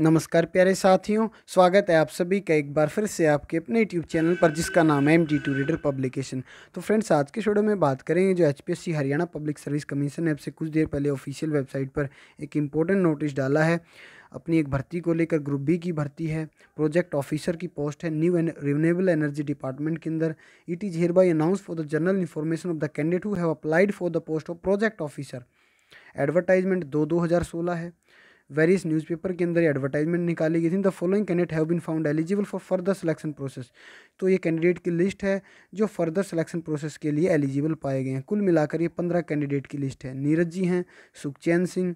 नमस्कार प्यारे साथियों स्वागत है आप सभी का एक बार फिर से आपके अपने यूट्यूब चैनल पर जिसका नाम है M D two reader publication तो फ्रेंड्स आज के शोडो में बात करेंगे जो H Haryana public service commission अब से कुछ देर पहले ऑफिशियल वेबसाइट पर एक इंपॉर्टेंट नोटिस डाला है अपनी एक भर्ती को लेकर ग्रुप बी की भर्ती है प्रोजेक्ट ऑफिसर की पोस्ट है new and renewable energy department के अंदर it is hereby announce for the general information of the candidate who have applied for the post of project officer advertisement दो दो हज़ार सोलह है वेरियस न्यूज़पेपर के अंदर एडवर्टाइजमेंट निकाली गई थी the following candidate have been found eligible for further selection process तो ये कैंडिडेट की लिस्ट है जो फर्दर सिलेक्शन प्रोसेस के लिए एलिजिबल पाए गए हैं कुल मिलाकर ये पंद्रह कैंडिडेट की लिस्ट है नीरज जी हैं सुखचैन सिंह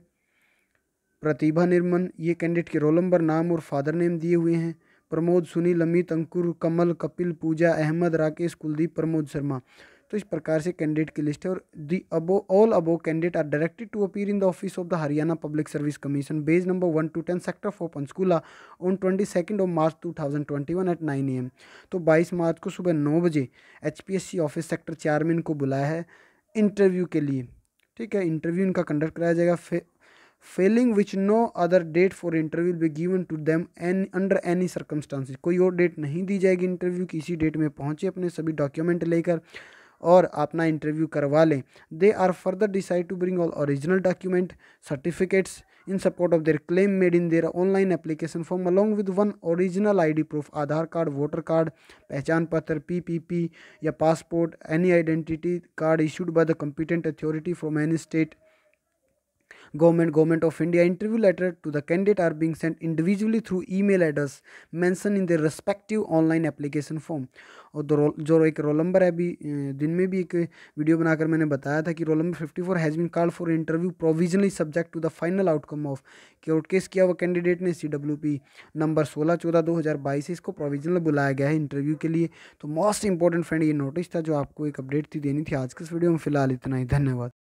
प्रतिभा निर्मन ये कैंडिडेट के रोल नंबर नाम और फादर नेम दिए हुए हैं प्रमोद सुनील अमित अंकुर कमल कपिल पूजा अहमद राकेश कुलदीप प्रमोद शर्मा तो इस प्रकार से कैंडिडेट की लिस्ट है और the above all above candidate are directed to appear in the office of the Haryana public service commission bays number one two ten sector four Panchkula on twenty second of March two thousand twenty one at nine A M तो बाईस मार्च को सुबह नौ बजे H P S C office sector चार में इनको बुलाया है इंटरव्यू के लिए ठीक है इंटरव्यू इनका कंडक्ट कराया जाएगा फे, failing which no other date for interview will be given to them an under any circumstances कोई और डेट नहीं दी जाएगी इंटरव्यू किसी इसी डेट में पहुँचे अपने सभी डॉक्यूमेंट लेकर और अपना इंटरव्यू करवा लें they are further decide to bring all original document certificates in support of their claim made in their online application form along with one original I D proof Aadhaar card voter card पहचान पत्र P P P या passport any identity card issued by the competent authority from any state government government of india interview letter to the candidate are being sent individually through email address mentioned in their respective online application form और दो तो जो एक roll number है अभी दिन में भी एक वीडियो बनाकर मैंने बताया था कि roll number fifty four has been called for interview provisionally subject to the final outcome of court case किया हुआ कैंडिडेट ने सी डब्ल्यू पी नंबर सोलह चौदह दो हज़ार बाईस इसको प्रोविजनल बुलाया गया है इंटरव्यू के लिए तो मोस्ट इंपॉर्टेंट फ्रेंड ये नोटिस था जो आपको एक अपडेट थी देनी थी आज के इस वीडियो में फिलहाल इतना ही धन्यवाद